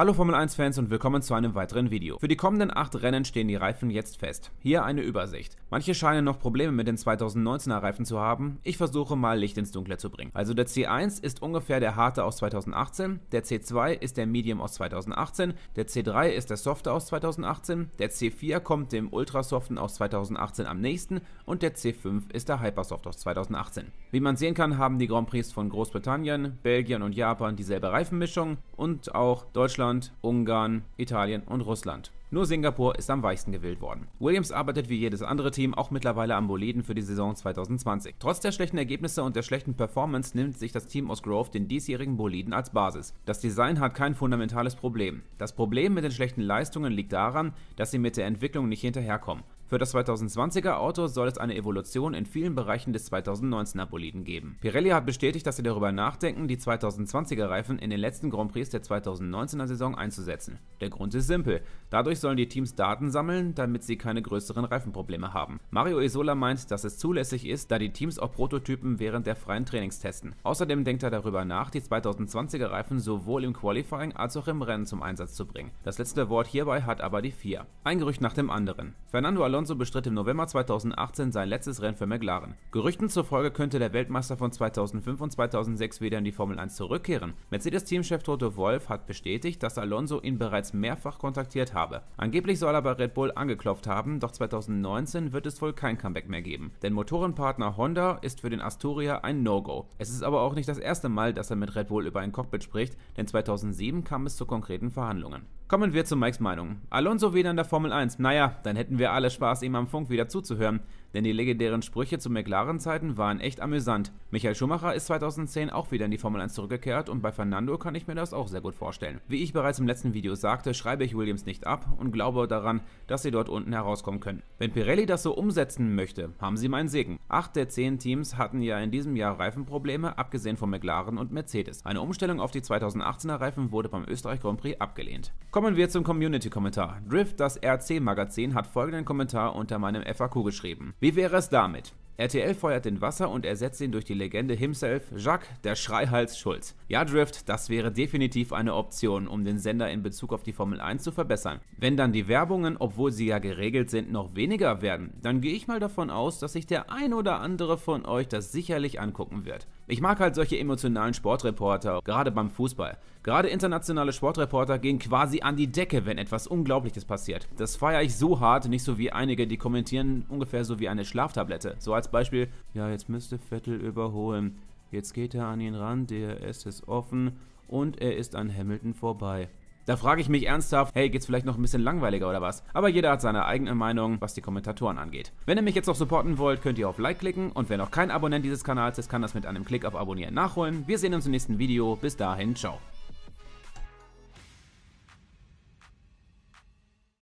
Hallo Formel 1 Fans und willkommen zu einem weiteren Video. Für die kommenden 8 Rennen stehen die Reifen jetzt fest. Hier eine Übersicht. Manche scheinen noch Probleme mit den 2019er Reifen zu haben, ich versuche mal Licht ins Dunkle zu bringen. Also der C1 ist ungefähr der harte aus 2018, der C2 ist der Medium aus 2018, der C3 ist der Softe aus 2018, der C4 kommt dem Ultrasoften aus 2018 am nächsten und der C5 ist der Hypersoft aus 2018. Wie man sehen kann, haben die Grand Prix von Großbritannien, Belgien und Japan dieselbe Reifenmischung und auch Deutschland Finnland, Ungarn, Italien und Russland. Nur Singapur ist am weichsten gewählt worden. Williams arbeitet wie jedes andere Team auch mittlerweile am Boliden für die Saison 2020. Trotz der schlechten Ergebnisse und der schlechten Performance nimmt sich das Team aus Grove den diesjährigen Boliden als Basis. Das Design hat kein fundamentales Problem. Das Problem mit den schlechten Leistungen liegt daran, dass sie mit der Entwicklung nicht hinterherkommen. Für das 2020er Auto soll es eine Evolution in vielen Bereichen des 2019er Boliden geben. Pirelli hat bestätigt, dass sie darüber nachdenken, die 2020er Reifen in den letzten Grand Prix der 2019er Saison einzusetzen. Der Grund ist simpel. Dadurch sollen die Teams Daten sammeln, damit sie keine größeren Reifenprobleme haben. Mario Isola meint, dass es zulässig ist, da die Teams auch Prototypen während der freien Trainings testen. Außerdem denkt er darüber nach, die 2020er Reifen sowohl im Qualifying als auch im Rennen zum Einsatz zu bringen. Das letzte Wort hierbei hat aber die vier. Ein Gerücht nach dem anderen. Fernando Alonso bestritt im November 2018 sein letztes Rennen für McLaren. Gerüchten zufolge könnte der Weltmeister von 2005 und 2006 wieder in die Formel 1 zurückkehren. Mercedes-Teamchef Toto Wolf hat bestätigt, dass Alonso ihn bereits mehrfach kontaktiert habe. Angeblich soll er bei Red Bull angeklopft haben, doch 2019 wird es wohl kein Comeback mehr geben, denn Motorenpartner Honda ist für den Asturia ein No-Go. Es ist aber auch nicht das erste Mal, dass er mit Red Bull über ein Cockpit spricht, denn 2007 kam es zu konkreten Verhandlungen. Kommen wir zu Mikes Meinung. Alonso wieder in der Formel 1. Naja, dann hätten wir alle Spaß, ihm am Funk wieder zuzuhören. Denn die legendären Sprüche zu McLaren-Zeiten waren echt amüsant. Michael Schumacher ist 2010 auch wieder in die Formel 1 zurückgekehrt und bei Fernando kann ich mir das auch sehr gut vorstellen. Wie ich bereits im letzten Video sagte, schreibe ich Williams nicht ab und glaube daran, dass sie dort unten herauskommen können. Wenn Pirelli das so umsetzen möchte, haben sie meinen Segen. Acht der zehn Teams hatten ja in diesem Jahr Reifenprobleme, abgesehen von McLaren und Mercedes. Eine Umstellung auf die 2018er Reifen wurde beim Österreich Grand Prix abgelehnt. Komm Kommen wir zum Community-Kommentar. Drift, das RC-Magazin, hat folgenden Kommentar unter meinem FAQ geschrieben. Wie wäre es damit? RTL feuert den Wasser und ersetzt ihn durch die Legende himself, Jacques, der Schreihals Schulz. Ja, Drift, das wäre definitiv eine Option, um den Sender in Bezug auf die Formel 1 zu verbessern. Wenn dann die Werbungen, obwohl sie ja geregelt sind, noch weniger werden, dann gehe ich mal davon aus, dass sich der ein oder andere von euch das sicherlich angucken wird. Ich mag halt solche emotionalen Sportreporter, gerade beim Fußball. Gerade internationale Sportreporter gehen quasi an die Decke, wenn etwas Unglaubliches passiert. Das feiere ich so hart, nicht so wie einige, die kommentieren ungefähr so wie eine Schlaftablette. So als Beispiel, ja jetzt müsste Vettel überholen, jetzt geht er an ihn ran, der ist es offen und er ist an Hamilton vorbei. Da frage ich mich ernsthaft, hey, geht's vielleicht noch ein bisschen langweiliger oder was? Aber jeder hat seine eigene Meinung, was die Kommentatoren angeht. Wenn ihr mich jetzt noch supporten wollt, könnt ihr auf Like klicken und wer noch kein Abonnent dieses Kanals ist, kann das mit einem Klick auf Abonnieren nachholen. Wir sehen uns im nächsten Video. Bis dahin, ciao.